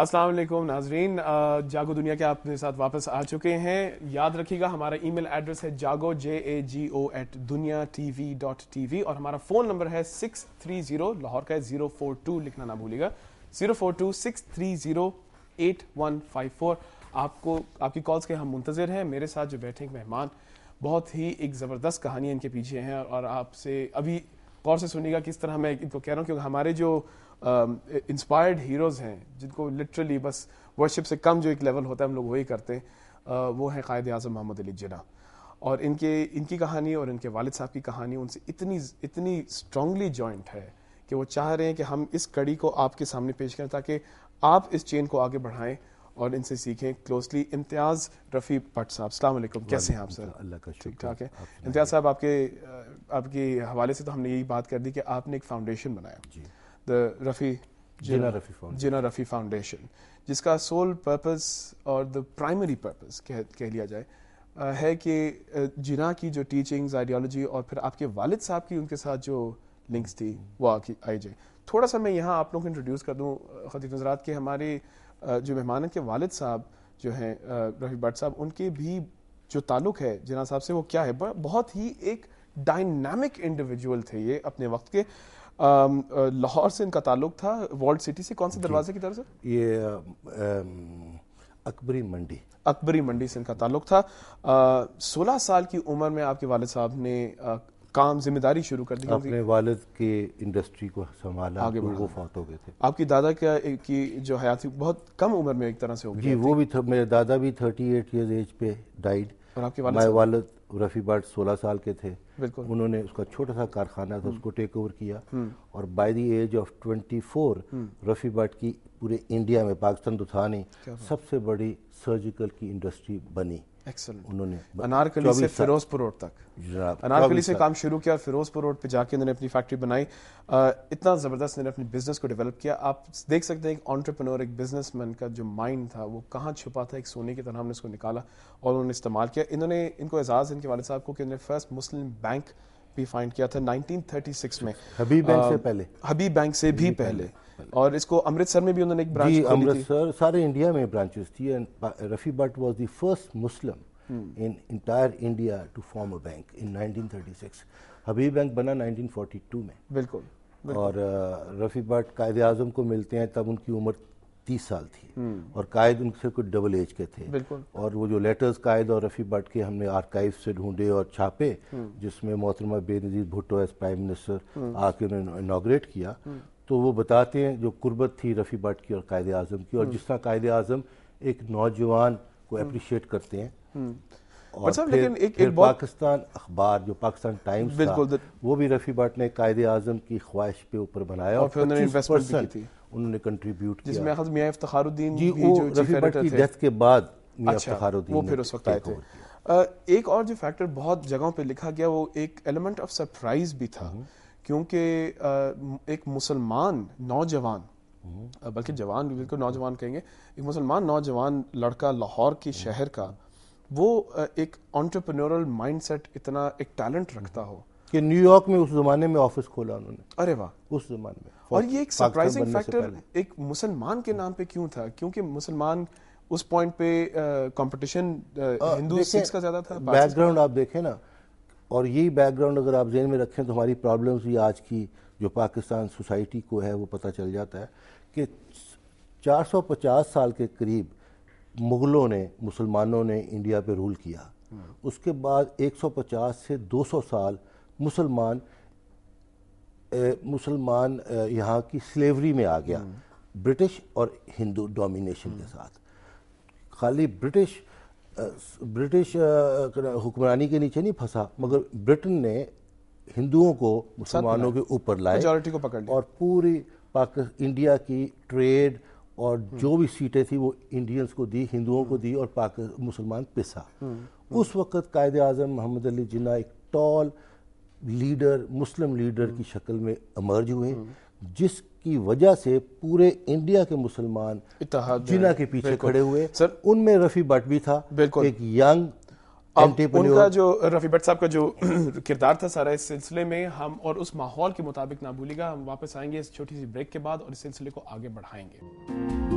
असलम नाजरीन जागो दुनिया के आपने साथ वापस आ चुके हैं याद रखिएगा हमारा ईमेल एड्रेस है Jago J A G O at Duniya T V dot T V और हमारा फ़ोन नंबर है सिक्स थ्री ज़ीरो लाहौर का है ज़ीरो फोर टू लिखना ना भूलिएगा zero four two six three zero eight one five four आपको आपकी कॉल्स के हम मुंतज़र हैं मेरे साथ जो बैठे मेहमान बहुत ही एक ज़बरदस्त कहानी इनके पीछे हैं और आपसे अभी गौर से सुनिएगा किस तरह मैं इनको कह रहा हूँ क्योंकि हमारे जो इंस्पायर्ड हीरोज़ हैं जिनको लिटरली बस वर्शिप से कम जो एक लेवल होता है हम लोग वही करते हैं वो हैं कायद अजम मोहम्मद अली जना और इनके इनकी कहानी और इनके वालिद साहब की कहानी उनसे इतनी इतनी स्ट्रांगली जॉइंट है कि वो चाह रहे हैं कि हम इस कड़ी को आपके सामने पेश करें ताकि आप इस चेन को आगे बढ़ाएं और इनसे सीखें क्लोजली इम्तियाज रफ़ी भट्ट साहब सलाम कैसे हैं आप सर अल्लाह का ठीक ठाक है इम्तियाज साहब आपके आपके हवाले से तो हमने यही बात कर दी कि आपने एक फाउंडेशन बनाया द रफ़ी जिना रफ़ी जिना रफ़ी फाउंडेशन जिसका सोल पर्पस और द प्राइमरी पर्पस कह कह लिया जाए है कि जिना की जो टीचिंग्स आइडियोलॉजी और फिर आपके वालिद साहब की उनके साथ जो लिंक्स थी वो आकी आई जाए थोड़ा सा मैं यहाँ आप लोग को इंट्रोड्यूस कर दूँ खतीफ नजरात के हमारे जो मेहमान के वालिद साहब जो हैं रफ़ी भट्ट साहब उनके भी जो ताल्लुक है जिना साहब से वो क्या है बहुत ही एक डायनामिक इंडिविजुअल थे ये अपने वक्त के लाहौर से इनका ताल्लुक था वर्ल्ड सिटी से कौन से दरवाजे की तरफ से ये अकबरी मंडी अकबरी मंडी से इनका ताल्लुक था सोलह साल की उम्र में आपके वाले साहब ने काम जिम्मेदारी शुरू कर दी अपने वालिद के इंडस्ट्री को संभाला आगे वो फौत हो गए थे आपकी दादा क्या की जो हयात थी बहुत कम उम्र में एक तरह से हो गई वो भी मेरे दादा भी थर्टी एट ईयर एज पे डाइड और आपके वालिद रफ़ी बाट सोलह साल के थे उन्होंने उसका छोटा सा कारखाना था हम्म। उसको टेक ओवर किया हम्म। और by the age of 24 Rafi Butt की पूरे इंडिया में पाकिस्तान तो था नहीं सबसे बड़ी सर्जिकल की इंडस्ट्री बनी एक्सेलेंट उन्होंने अनारकली से फिरोजपुर रोड तक अनारकली से काम शुरू किया फिरोजपुर रोड पे जाके उन्होंने अपनी फैक्ट्री बनाई इतना ज़बरदस्त उन्होंने अपने बिजनेस को डेवलप किया आप देख सकते हैं एक ऑन्टरप्रनोर एक बिजनेसमैन का जो माइंड था वो कहाँ छुपा था एक सोने की तरह हमने उसको निकाला और उन्होंने इस्तेमाल किया इन्होंने इनको एजाज़ इनके वाले साहब को कि उन्होंने फर्स्ट मुस्लिम बैंक भी फाइंड किया था 1936 में हबीब बैंक से पहले हबीब बैंक से भी पहले और इसको अमृतसर में भी उन्होंने एक ब्रांच अमृतसर सारे इंडिया में ब्रांचेस थी and Rafi Butt was the first Muslim in entire India to form a bank in 1936 Habib bank बना 1942 में बिल्कुल, बिल्कुल। और रफ़ी भट्ट कायद आजम को मिलते हैं तब उनकी उम्र तीस साल थी hmm. और कायद उनसे कुछ डबल एज के थे और वो जो लेटर्स कायद और रफ़ी भट्ट के हमने आर्काइव से ढूंढे और छापे hmm. जिसमें मोहतरमा Benazir Bhutto as prime minister आके उन्होंने इनाग्रेट किया hmm. तो वो बताते हैं जो कुर्बत थी रफ़ी भट्ट की और कायद अजम की और हम्म। जिस तरह कायद अजम एक नौजवान को अप्रिशिएट हम्म। करते हैं हम्म। और फिर, लेकिन एक, फिर एक पाकिस्तान अखबार जो पाकिस्तान टाइम्स था वो भी रफ़ी भट्ट ने कायद अजम की ख्वाहिश पे ऊपर बनाया और फिर उन्होंने कंट्रीब्यूट किया जी वो रफ़ी भट्ट की डेथ के बाद अच्छा, एक और जो फैक्टर बहुत जगहों पे लिखा गया वो एक एलिमेंट ऑफ सरप्राइज भी था क्योंकि एक मुसलमान नौजवान बल्कि जवान बिल्कुल नौजवान कहेंगे एक मुसलमान नौजवान लड़का लाहौर के शहर का वो एक ऑन्टरप्रनोरल माइंडसेट इतना एक टैलेंट रखता हो कि न्यूयॉर्क में उस जमाने में ऑफिस खोला उन्होंने अरे वाह उस जमाने में और ये एक सरप्राइजिंग फैक्टर एक मुसलमान के नाम पे क्यों था क्योंकि मुसलमान उस पॉइंट पे कंपटीशन हिंदू का ज्यादा था बैकग्राउंड आप देखें ना और यही बैकग्राउंड अगर आप जहन में रखें तो हमारी प्रॉब्लम्स भी आज की जो पाकिस्तान सोसाइटी को है वो पता चल जाता है कि 450 साल के करीब मुग़लों ने मुसलमानों ने इंडिया पे रूल किया उसके बाद 150 से 200 साल मुसलमान मुसलमान यहाँ की स्लेवरी में आ गया ब्रिटिश हम्म। और हिंदू डोमिनेशन के साथ खाली ब्रिटिश ब्रिटिश हुक्मरानी के नीचे नहीं फंसा मगर ब्रिटेन ने हिंदुओं को मुसलमानों के ऊपर लाए मेजोरिटी को पकड़ और पूरी पाकिस्तान इंडिया की ट्रेड और हम्म। जो भी सीटें थी वो इंडियंस को दी हिंदुओं को दी और पाक मुसलमान पिसा हम्म। उस वक्त कायद आजम मोहम्मद अली जिन्ना एक टॉल लीडर मुस्लिम लीडर की शक्ल में अमर्ज हुए हम्म। जिसकी वजह से पूरे इंडिया के मुसलमान जिना के पीछे खड़े हुए सर उनमें रफ़ी भट्ट भी था बिल्कुल एक यंग उनका जो रफ़ी भट्ट साहब का जो किरदार था सारा इस सिलसिले में हम और उस माहौल के मुताबिक ना भूलेगा हम वापस आएंगे इस छोटी सी ब्रेक के बाद और इस सिलसिले को आगे बढ़ाएंगे